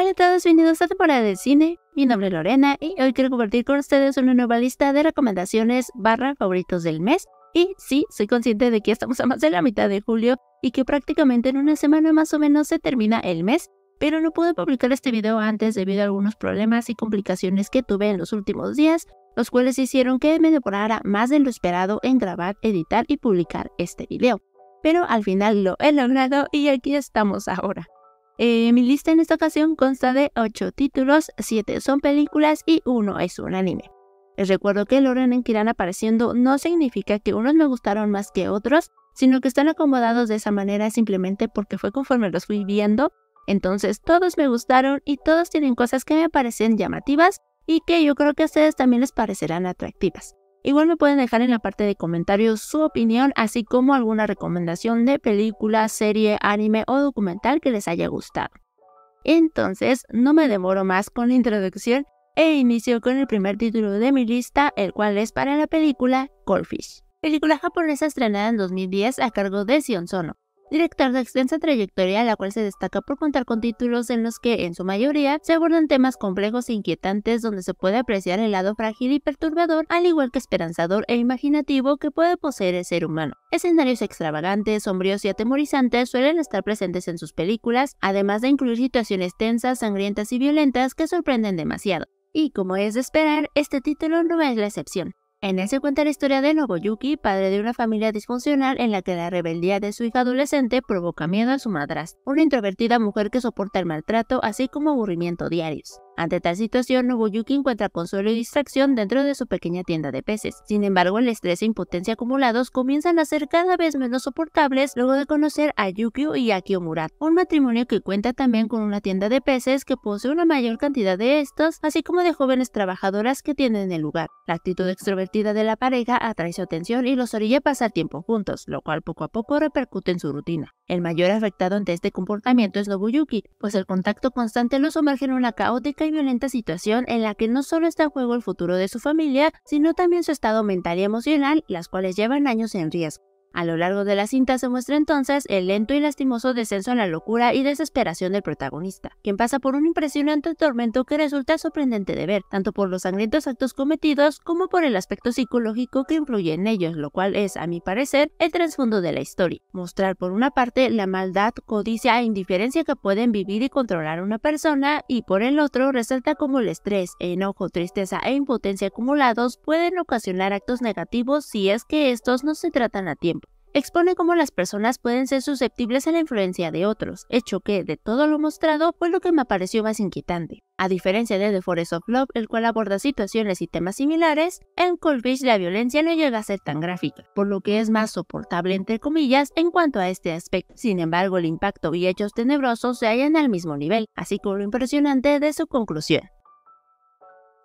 Hola a todos, bienvenidos a temporada de cine. Mi nombre es Lorena y hoy quiero compartir con ustedes una nueva lista de recomendaciones barra favoritos del mes. Y sí, soy consciente de que estamos a más de la mitad de julio y que prácticamente en una semana más o menos se termina el mes, pero no pude publicar este video antes debido a algunos problemas y complicaciones que tuve en los últimos días, los cuales hicieron que me demorara más de lo esperado en grabar, editar y publicar este video. Pero al final lo he logrado y aquí estamos ahora. Eh, mi lista en esta ocasión consta de 8 títulos, 7 son películas y 1 es un anime. Les recuerdo que el orden en que irán apareciendo no significa que unos me gustaron más que otros, sino que están acomodados de esa manera simplemente porque fue conforme los fui viendo. Entonces todos me gustaron y todos tienen cosas que me parecen llamativas y que yo creo que a ustedes también les parecerán atractivas. Igual me pueden dejar en la parte de comentarios su opinión, así como alguna recomendación de película, serie, anime o documental que les haya gustado. Entonces, no me demoro más con la introducción e inicio con el primer título de mi lista, el cual es para la película Goldfish. Película japonesa estrenada en 2010 a cargo de Sion Sono director de extensa trayectoria, la cual se destaca por contar con títulos en los que, en su mayoría, se abordan temas complejos e inquietantes donde se puede apreciar el lado frágil y perturbador, al igual que esperanzador e imaginativo que puede poseer el ser humano. Escenarios extravagantes, sombríos y atemorizantes suelen estar presentes en sus películas, además de incluir situaciones tensas, sangrientas y violentas que sorprenden demasiado. Y como es de esperar, este título no es la excepción. En él se cuenta la historia de Nobuyuki, padre de una familia disfuncional en la que la rebeldía de su hija adolescente provoca miedo a su madrastra, una introvertida mujer que soporta el maltrato así como aburrimiento diarios. Ante tal situación, Nobuyuki encuentra consuelo y distracción dentro de su pequeña tienda de peces. Sin embargo, el estrés e impotencia acumulados comienzan a ser cada vez menos soportables luego de conocer a Yukio y Akio Murat, un matrimonio que cuenta también con una tienda de peces que posee una mayor cantidad de estos, así como de jóvenes trabajadoras que tienen el lugar. La actitud extrovertida de la pareja atrae su atención y los orilla a pasar tiempo juntos, lo cual poco a poco repercute en su rutina. El mayor afectado ante este comportamiento es Nobuyuki, pues el contacto constante lo sumerge en una caótica violenta situación en la que no solo está en juego el futuro de su familia, sino también su estado mental y emocional, las cuales llevan años en riesgo. A lo largo de la cinta se muestra entonces el lento y lastimoso descenso a la locura y desesperación del protagonista, quien pasa por un impresionante tormento que resulta sorprendente de ver, tanto por los sangrientos actos cometidos como por el aspecto psicológico que influye en ellos, lo cual es, a mi parecer, el trasfondo de la historia. Mostrar por una parte la maldad, codicia e indiferencia que pueden vivir y controlar una persona y por el otro resalta cómo el estrés, enojo, tristeza e impotencia acumulados pueden ocasionar actos negativos si es que estos no se tratan a tiempo expone cómo las personas pueden ser susceptibles a la influencia de otros, hecho que, de todo lo mostrado, fue lo que me pareció más inquietante. A diferencia de The Forest of Love, el cual aborda situaciones y temas similares, en Cold la violencia no llega a ser tan gráfica, por lo que es más soportable entre comillas en cuanto a este aspecto. Sin embargo, el impacto y hechos tenebrosos se hallan al mismo nivel, así como lo impresionante de su conclusión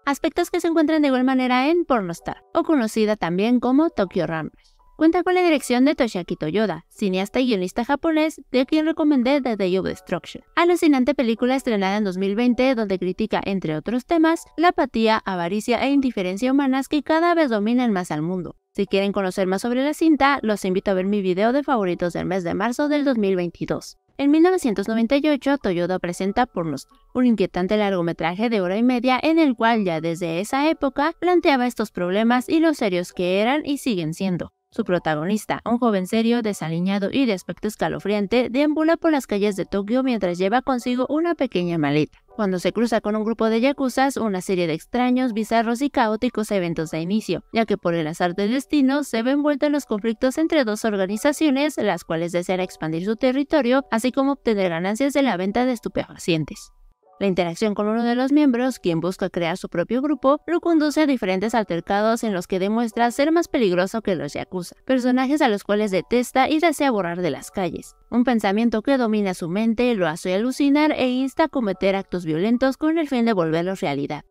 aspectos que se encuentran de igual manera en Pornostar, o conocida también como Tokyo Ramblers. Cuenta con la dirección de Toshiaki Toyoda, cineasta y guionista japonés de quien recomendé The Day of Destruction, alucinante película estrenada en 2020 donde critica, entre otros temas, la apatía, avaricia e indiferencia humanas que cada vez dominan más al mundo. Si quieren conocer más sobre la cinta, los invito a ver mi video de favoritos del mes de marzo del 2022. En 1998, Toyoda presenta Pornos, un inquietante largometraje de hora y media en el cual ya desde esa época planteaba estos problemas y lo serios que eran y siguen siendo. Su protagonista, un joven serio, desaliñado y de aspecto escalofriante, deambula por las calles de Tokio mientras lleva consigo una pequeña maleta. Cuando se cruza con un grupo de yakuzas, una serie de extraños, bizarros y caóticos eventos da inicio, ya que por el azar del destino se ve envuelto en los conflictos entre dos organizaciones, las cuales desean expandir su territorio, así como obtener ganancias de la venta de estupefacientes. La interacción con uno de los miembros, quien busca crear su propio grupo, lo conduce a diferentes altercados en los que demuestra ser más peligroso que los acusa, personajes a los cuales detesta y desea borrar de las calles. Un pensamiento que domina su mente lo hace alucinar e insta a cometer actos violentos con el fin de volverlos realidad.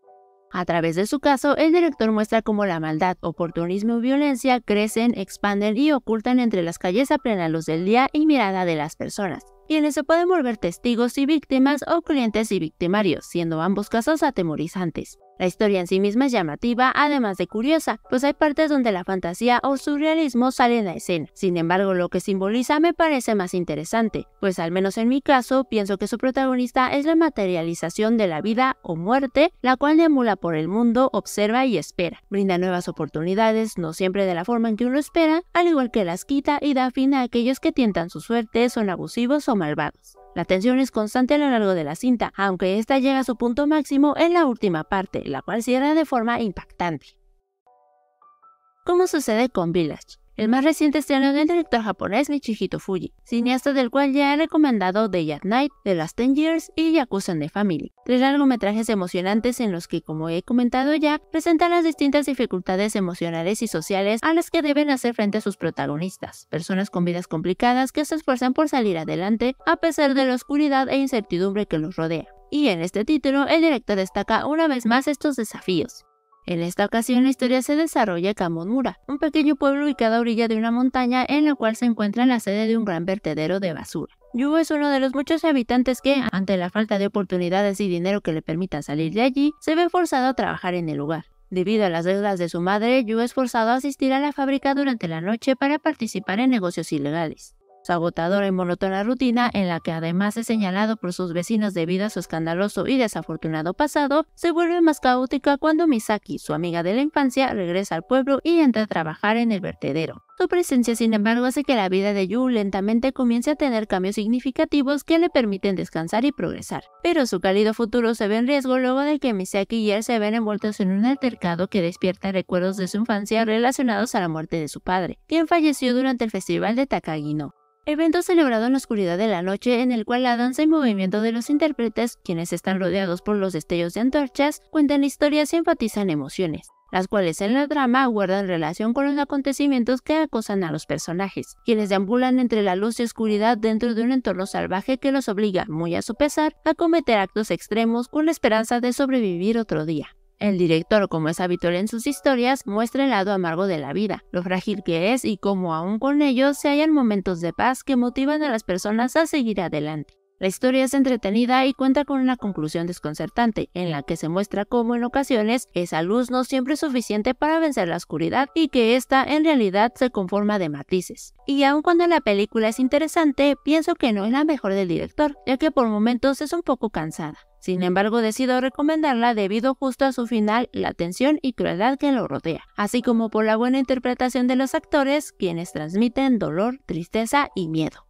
A través de su caso, el director muestra cómo la maldad, oportunismo y violencia crecen, expanden y ocultan entre las calles a plena luz del día y mirada de las personas quienes se pueden volver testigos y víctimas o clientes y victimarios, siendo ambos casos atemorizantes. La historia en sí misma es llamativa, además de curiosa, pues hay partes donde la fantasía o surrealismo salen a escena. Sin embargo, lo que simboliza me parece más interesante, pues al menos en mi caso, pienso que su protagonista es la materialización de la vida o muerte, la cual emula por el mundo, observa y espera. Brinda nuevas oportunidades, no siempre de la forma en que uno espera, al igual que las quita y da fin a aquellos que tientan su suerte, son abusivos o malvados. La tensión es constante a lo largo de la cinta, aunque esta llega a su punto máximo en la última parte, la cual cierra de forma impactante. ¿Cómo sucede con Village? El más reciente estreno del director japonés Michihito Fuji, cineasta del cual ya he recomendado Day At Night, The Last Ten Years y Yakuza and the Family, tres largometrajes emocionantes en los que, como he comentado ya, presentan las distintas dificultades emocionales y sociales a las que deben hacer frente sus protagonistas, personas con vidas complicadas que se esfuerzan por salir adelante a pesar de la oscuridad e incertidumbre que los rodea. Y en este título, el director destaca una vez más estos desafíos, en esta ocasión la historia se desarrolla en Kamonura, un pequeño pueblo ubicado a orilla de una montaña en la cual se encuentra la sede de un gran vertedero de basura. Yu es uno de los muchos habitantes que, ante la falta de oportunidades y dinero que le permita salir de allí, se ve forzado a trabajar en el lugar. Debido a las deudas de su madre, Yu es forzado a asistir a la fábrica durante la noche para participar en negocios ilegales su agotadora y monótona rutina, en la que además es señalado por sus vecinos debido a su escandaloso y desafortunado pasado, se vuelve más caótica cuando Misaki, su amiga de la infancia, regresa al pueblo y entra a trabajar en el vertedero. Su presencia, sin embargo, hace que la vida de Yu lentamente comience a tener cambios significativos que le permiten descansar y progresar. Pero su cálido futuro se ve en riesgo luego de que Misaki y él se ven envueltos en un altercado que despierta recuerdos de su infancia relacionados a la muerte de su padre, quien falleció durante el festival de Takagino. Evento celebrado en la oscuridad de la noche en el cual la danza y movimiento de los intérpretes, quienes están rodeados por los destellos de antorchas, cuentan historias y enfatizan emociones, las cuales en la trama guardan relación con los acontecimientos que acosan a los personajes, quienes deambulan entre la luz y oscuridad dentro de un entorno salvaje que los obliga, muy a su pesar, a cometer actos extremos con la esperanza de sobrevivir otro día. El director, como es habitual en sus historias, muestra el lado amargo de la vida, lo frágil que es y cómo aún con ello se hallan momentos de paz que motivan a las personas a seguir adelante. La historia es entretenida y cuenta con una conclusión desconcertante, en la que se muestra cómo en ocasiones esa luz no siempre es suficiente para vencer la oscuridad y que ésta en realidad se conforma de matices. Y aun cuando la película es interesante, pienso que no es la mejor del director, ya que por momentos es un poco cansada. Sin embargo, decido recomendarla debido justo a su final, la tensión y crueldad que lo rodea, así como por la buena interpretación de los actores, quienes transmiten dolor, tristeza y miedo.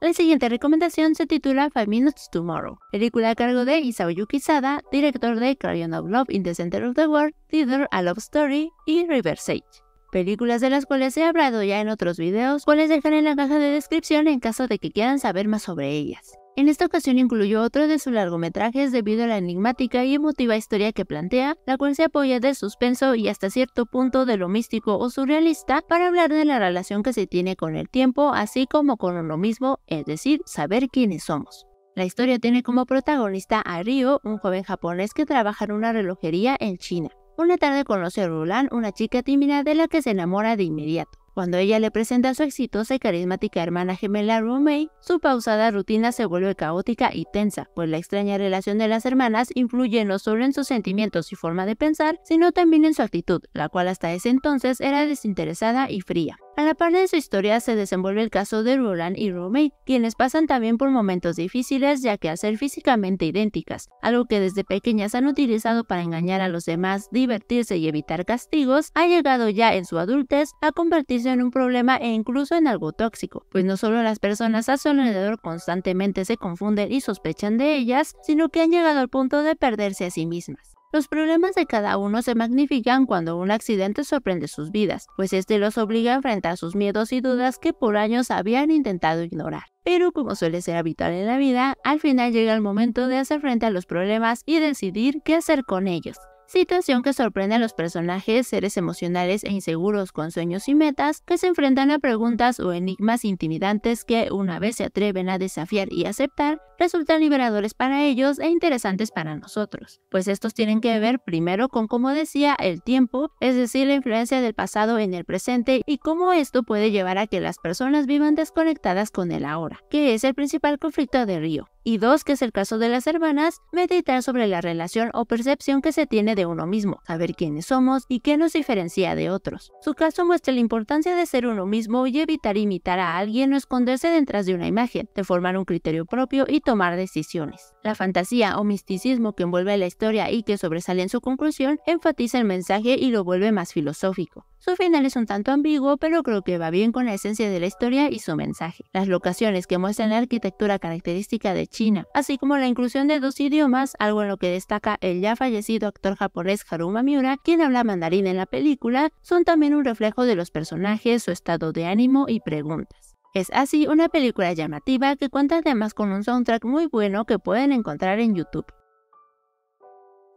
La siguiente recomendación se titula Five Minutes Tomorrow, película a cargo de Yuki Sada, director de Crayon of Love in the Center of the World, Theater a Love Story y River Sage. Películas de las cuales he hablado ya en otros videos, cuales dejaré en la caja de descripción en caso de que quieran saber más sobre ellas. En esta ocasión incluyó otro de sus largometrajes debido a la enigmática y emotiva historia que plantea, la cual se apoya del suspenso y hasta cierto punto de lo místico o surrealista para hablar de la relación que se tiene con el tiempo, así como con lo mismo, es decir, saber quiénes somos. La historia tiene como protagonista a Ryo, un joven japonés que trabaja en una relojería en China. Una tarde conoce a Rulan, una chica tímida de la que se enamora de inmediato. Cuando ella le presenta su exitosa y carismática hermana gemela Romay, su pausada rutina se vuelve caótica y tensa, pues la extraña relación de las hermanas influye no solo en sus sentimientos y forma de pensar, sino también en su actitud, la cual hasta ese entonces era desinteresada y fría. A la par de su historia se desenvuelve el caso de Roland y Romaine, quienes pasan también por momentos difíciles ya que al ser físicamente idénticas, algo que desde pequeñas han utilizado para engañar a los demás, divertirse y evitar castigos, ha llegado ya en su adultez a convertirse en un problema e incluso en algo tóxico, pues no solo las personas a su alrededor constantemente se confunden y sospechan de ellas, sino que han llegado al punto de perderse a sí mismas. Los problemas de cada uno se magnifican cuando un accidente sorprende sus vidas, pues este los obliga a enfrentar sus miedos y dudas que por años habían intentado ignorar. Pero como suele ser habitual en la vida, al final llega el momento de hacer frente a los problemas y decidir qué hacer con ellos situación que sorprende a los personajes, seres emocionales e inseguros con sueños y metas, que se enfrentan a preguntas o enigmas intimidantes que, una vez se atreven a desafiar y aceptar, resultan liberadores para ellos e interesantes para nosotros, pues estos tienen que ver primero con, como decía, el tiempo, es decir, la influencia del pasado en el presente y cómo esto puede llevar a que las personas vivan desconectadas con el ahora, que es el principal conflicto de Río. Y dos, que es el caso de las hermanas, meditar sobre la relación o percepción que se tiene de uno mismo, saber quiénes somos y qué nos diferencia de otros. Su caso muestra la importancia de ser uno mismo y evitar imitar a alguien o esconderse detrás de una imagen, de formar un criterio propio y tomar decisiones. La fantasía o misticismo que envuelve la historia y que sobresale en su conclusión enfatiza el mensaje y lo vuelve más filosófico. Su final es un tanto ambiguo, pero creo que va bien con la esencia de la historia y su mensaje. Las locaciones que muestran la arquitectura característica de China, así como la inclusión de dos idiomas, algo en lo que destaca el ya fallecido actor japonés Haruma Miura, quien habla mandarín en la película, son también un reflejo de los personajes, su estado de ánimo y preguntas. Es así una película llamativa que cuenta además con un soundtrack muy bueno que pueden encontrar en YouTube.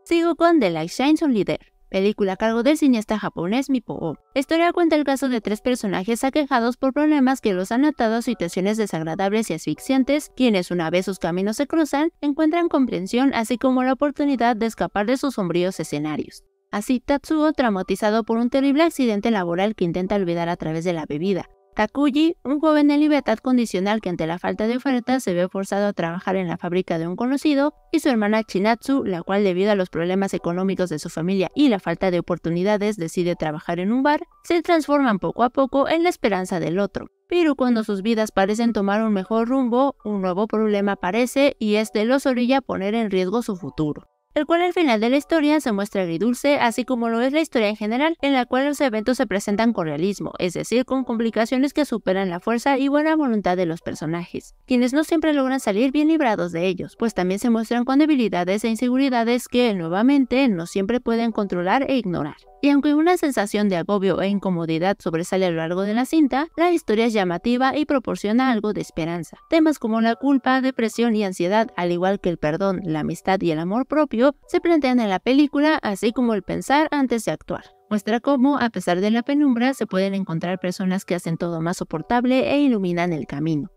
Sigo con The Light Shines on Leader, película a cargo del cineasta japonés Mipo La historia cuenta el caso de tres personajes aquejados por problemas que los han atado a situaciones desagradables y asfixiantes, quienes una vez sus caminos se cruzan, encuentran comprensión así como la oportunidad de escapar de sus sombríos escenarios. Así, Tatsuo, traumatizado por un terrible accidente laboral que intenta olvidar a través de la bebida, Takuji, un joven en libertad condicional que ante la falta de ofertas se ve forzado a trabajar en la fábrica de un conocido, y su hermana Chinatsu, la cual debido a los problemas económicos de su familia y la falta de oportunidades decide trabajar en un bar, se transforman poco a poco en la esperanza del otro. Pero cuando sus vidas parecen tomar un mejor rumbo, un nuevo problema aparece y este los orilla poner en riesgo su futuro el cual al final de la historia se muestra agridulce, así como lo es la historia en general, en la cual los eventos se presentan con realismo, es decir, con complicaciones que superan la fuerza y buena voluntad de los personajes, quienes no siempre logran salir bien librados de ellos, pues también se muestran con debilidades e inseguridades que, nuevamente, no siempre pueden controlar e ignorar. Y aunque una sensación de agobio e incomodidad sobresale a lo largo de la cinta, la historia es llamativa y proporciona algo de esperanza. Temas como la culpa, depresión y ansiedad, al igual que el perdón, la amistad y el amor propio, se plantean en la película, así como el pensar antes de actuar. Muestra cómo, a pesar de la penumbra, se pueden encontrar personas que hacen todo más soportable e iluminan el camino.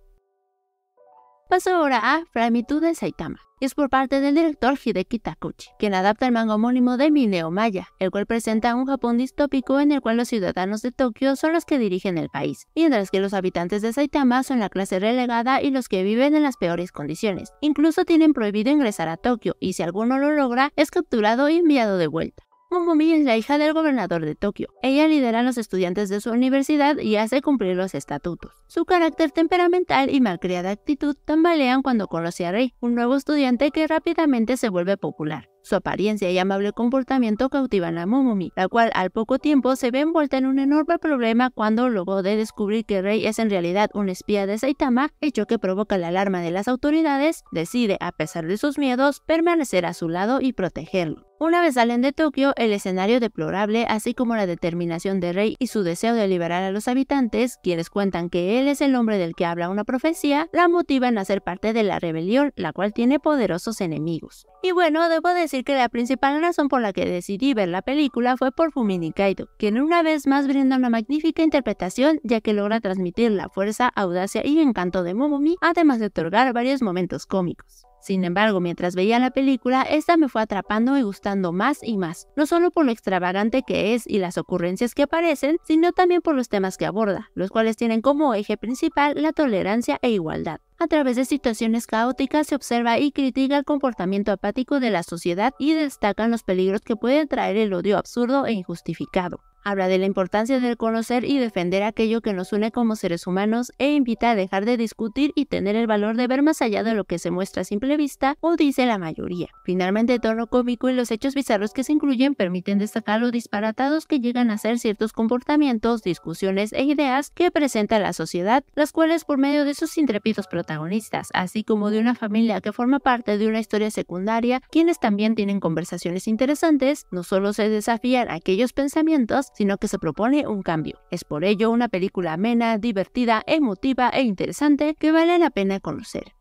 Paso ahora a Framitude de Saitama es por parte del director Hideki Takuchi, quien adapta el manga homónimo de Mineo Maya, el cual presenta un Japón distópico en el cual los ciudadanos de Tokio son los que dirigen el país, mientras que los habitantes de Saitama son la clase relegada y los que viven en las peores condiciones. Incluso tienen prohibido ingresar a Tokio y si alguno lo logra es capturado y enviado de vuelta. Momomi es la hija del gobernador de Tokio. Ella lidera a los estudiantes de su universidad y hace cumplir los estatutos. Su carácter temperamental y malcriada actitud tambalean cuando conoce a Rei, un nuevo estudiante que rápidamente se vuelve popular. Su apariencia y amable comportamiento cautivan a Momomi, la cual al poco tiempo se ve envuelta en un enorme problema cuando luego de descubrir que Rey es en realidad un espía de Saitama, hecho que provoca la alarma de las autoridades, decide, a pesar de sus miedos, permanecer a su lado y protegerlo. Una vez salen de Tokio, el escenario deplorable, así como la determinación de Rey y su deseo de liberar a los habitantes, quienes cuentan que él es el hombre del que habla una profecía, la motivan a ser parte de la rebelión, la cual tiene poderosos enemigos. Y bueno, debo decir que la principal razón por la que decidí ver la película fue por Fumini Kaido, quien una vez más brinda una magnífica interpretación ya que logra transmitir la fuerza, audacia y encanto de Momomi, además de otorgar varios momentos cómicos. Sin embargo, mientras veía la película, esta me fue atrapando y gustando más y más, no solo por lo extravagante que es y las ocurrencias que aparecen, sino también por los temas que aborda, los cuales tienen como eje principal la tolerancia e igualdad. A través de situaciones caóticas se observa y critica el comportamiento apático de la sociedad y destacan los peligros que puede traer el odio absurdo e injustificado. Habla de la importancia de conocer y defender aquello que nos une como seres humanos e invita a dejar de discutir y tener el valor de ver más allá de lo que se muestra a simple vista o dice la mayoría. Finalmente, tono cómico y los hechos bizarros que se incluyen permiten destacar los disparatados que llegan a ser ciertos comportamientos, discusiones e ideas que presenta la sociedad, las cuales por medio de sus intrépidos protagonistas, así como de una familia que forma parte de una historia secundaria, quienes también tienen conversaciones interesantes, no solo se desafían aquellos pensamientos, sino que se propone un cambio. Es por ello una película amena, divertida, emotiva e interesante que vale la pena conocer.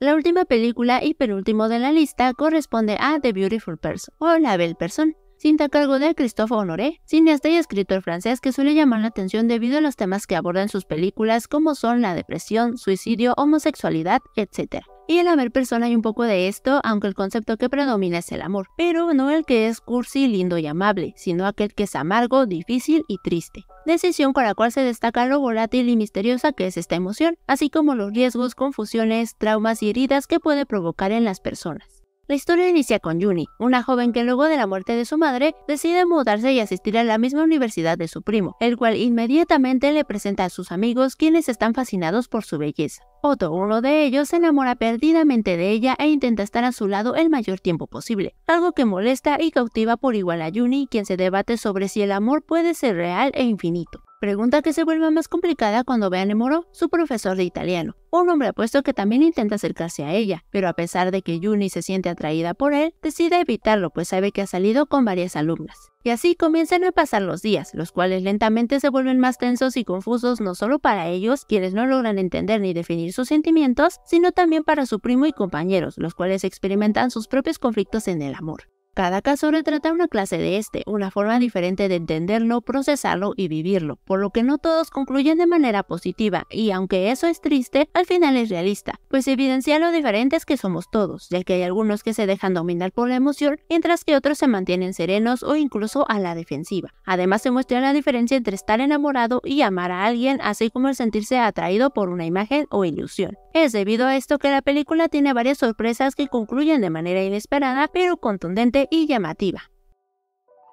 La última película y penúltimo de la lista corresponde a The Beautiful Person o La Belle Person, cinta a cargo de Christophe Honoré, cineasta y escritor francés que suele llamar la atención debido a los temas que abordan sus películas como son la depresión, suicidio, homosexualidad, etc. Y el amor persona hay un poco de esto, aunque el concepto que predomina es el amor, pero no el que es cursi, lindo y amable, sino aquel que es amargo, difícil y triste. Decisión con la cual se destaca lo volátil y misteriosa que es esta emoción, así como los riesgos, confusiones, traumas y heridas que puede provocar en las personas. La historia inicia con Juni, una joven que luego de la muerte de su madre decide mudarse y asistir a la misma universidad de su primo, el cual inmediatamente le presenta a sus amigos quienes están fascinados por su belleza. Otto, uno de ellos, se enamora perdidamente de ella e intenta estar a su lado el mayor tiempo posible, algo que molesta y cautiva por igual a Juni, quien se debate sobre si el amor puede ser real e infinito. Pregunta que se vuelve más complicada cuando ve a Nemoro, su profesor de italiano, un hombre apuesto que también intenta acercarse a ella, pero a pesar de que Yuni se siente atraída por él, decide evitarlo pues sabe que ha salido con varias alumnas. Y así comienzan a pasar los días, los cuales lentamente se vuelven más tensos y confusos no solo para ellos, quienes no logran entender ni definir sus sentimientos, sino también para su primo y compañeros, los cuales experimentan sus propios conflictos en el amor. Cada caso retrata una clase de este, una forma diferente de entenderlo, procesarlo y vivirlo, por lo que no todos concluyen de manera positiva y aunque eso es triste, al final es realista, pues evidencia lo diferentes que somos todos, ya que hay algunos que se dejan dominar por la emoción, mientras que otros se mantienen serenos o incluso a la defensiva. Además se muestra la diferencia entre estar enamorado y amar a alguien, así como el sentirse atraído por una imagen o ilusión. Es debido a esto que la película tiene varias sorpresas que concluyen de manera inesperada pero contundente y llamativa.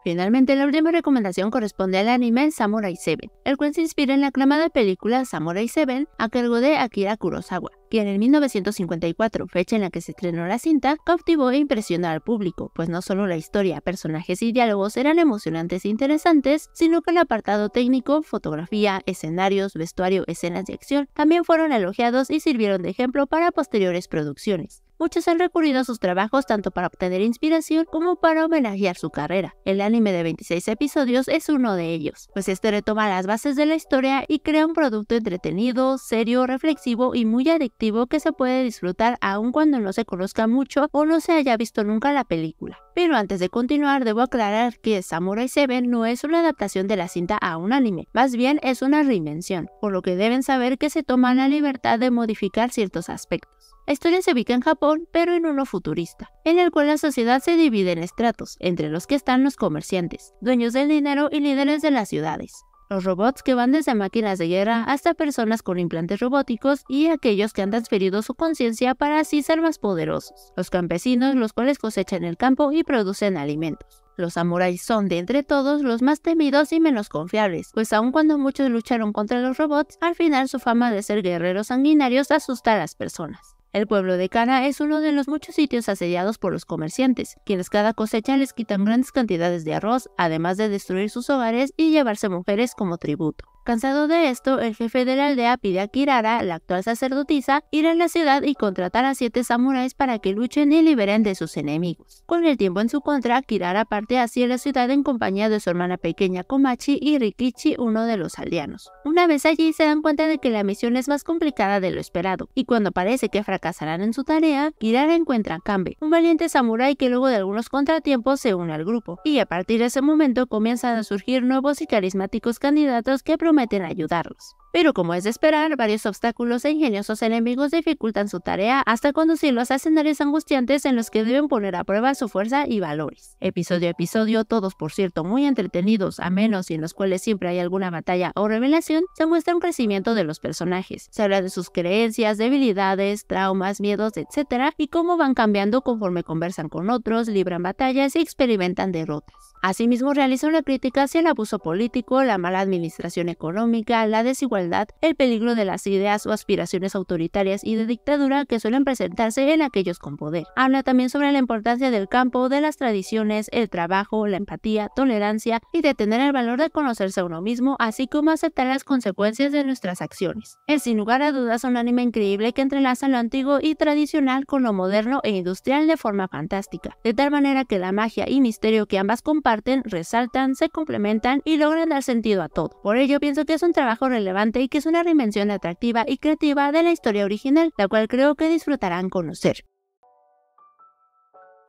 Finalmente, la última recomendación corresponde al anime Samurai 7, el cual se inspira en la aclamada película Samurai 7 a cargo de Akira Kurosawa, quien en 1954, fecha en la que se estrenó la cinta, cautivó e impresionó al público, pues no solo la historia, personajes y diálogos eran emocionantes e interesantes, sino que el apartado técnico, fotografía, escenarios, vestuario, escenas de acción también fueron elogiados y sirvieron de ejemplo para posteriores producciones muchos han recurrido a sus trabajos tanto para obtener inspiración como para homenajear su carrera. El anime de 26 episodios es uno de ellos, pues este retoma las bases de la historia y crea un producto entretenido, serio, reflexivo y muy adictivo que se puede disfrutar aun cuando no se conozca mucho o no se haya visto nunca la película. Pero antes de continuar, debo aclarar que Samurai Seven no es una adaptación de la cinta a un anime, más bien es una reinvención, por lo que deben saber que se toma la libertad de modificar ciertos aspectos. La historia se ubica en Japón, pero en uno futurista, en el cual la sociedad se divide en estratos, entre los que están los comerciantes, dueños del dinero y líderes de las ciudades, los robots que van desde máquinas de guerra hasta personas con implantes robóticos y aquellos que han transferido su conciencia para así ser más poderosos. Los campesinos, los cuales cosechan el campo y producen alimentos. Los samuráis son de entre todos los más temidos y menos confiables, pues aun cuando muchos lucharon contra los robots, al final su fama de ser guerreros sanguinarios asusta a las personas. El pueblo de Cana es uno de los muchos sitios asediados por los comerciantes, quienes cada cosecha les quitan grandes cantidades de arroz, además de destruir sus hogares y llevarse mujeres como tributo. Cansado de esto, el jefe de la aldea pide a Kirara, la actual sacerdotisa, ir a la ciudad y contratar a siete samuráis para que luchen y liberen de sus enemigos. Con el tiempo en su contra, Kirara parte hacia la ciudad en compañía de su hermana pequeña Komachi y Rikichi, uno de los aldeanos. Una vez allí se dan cuenta de que la misión es más complicada de lo esperado, y cuando parece que fracasarán en su tarea, Kirara encuentra a Kambe, un valiente samurái que luego de algunos contratiempos se une al grupo, y a partir de ese momento comienzan a surgir nuevos y carismáticos candidatos que prometen prometen ayudarlos. Pero como es de esperar, varios obstáculos e ingeniosos enemigos dificultan su tarea hasta conducirlos a escenarios angustiantes en los que deben poner a prueba su fuerza y valores. Episodio a episodio, todos por cierto muy entretenidos, a menos y en los cuales siempre hay alguna batalla o revelación, se muestra un crecimiento de los personajes. Se habla de sus creencias, debilidades, traumas, miedos, etc. y cómo van cambiando conforme conversan con otros, libran batallas y experimentan derrotas. Asimismo, realiza una crítica hacia el abuso político, la mala administración económica, la desigualdad, el peligro de las ideas o aspiraciones autoritarias y de dictadura que suelen presentarse en aquellos con poder. Habla también sobre la importancia del campo, de las tradiciones, el trabajo, la empatía, tolerancia y de tener el valor de conocerse a uno mismo, así como aceptar las consecuencias de nuestras acciones. Es sin lugar a dudas un anime increíble que entrelaza lo antiguo y tradicional con lo moderno e industrial de forma fantástica, de tal manera que la magia y misterio que ambas comparten resaltan, se complementan y logran dar sentido a todo. Por ello pienso que es un trabajo relevante y que es una reinvención atractiva y creativa de la historia original, la cual creo que disfrutarán conocer.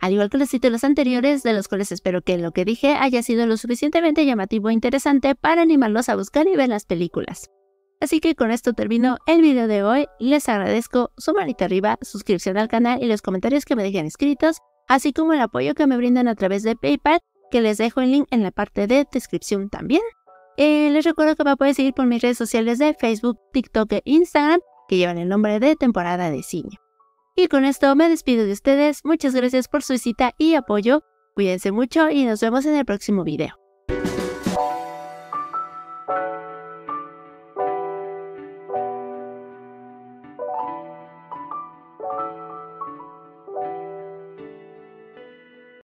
Al igual que los títulos anteriores, de los cuales espero que lo que dije haya sido lo suficientemente llamativo e interesante para animarlos a buscar y ver las películas. Así que con esto termino el video de hoy, les agradezco su manita arriba, suscripción al canal y los comentarios que me dejen escritos, así como el apoyo que me brindan a través de PayPal que les dejo el link en la parte de descripción también. Eh, les recuerdo que me pueden seguir por mis redes sociales de Facebook, TikTok e Instagram, que llevan el nombre de temporada de cine. Y con esto me despido de ustedes, muchas gracias por su visita y apoyo, cuídense mucho y nos vemos en el próximo video.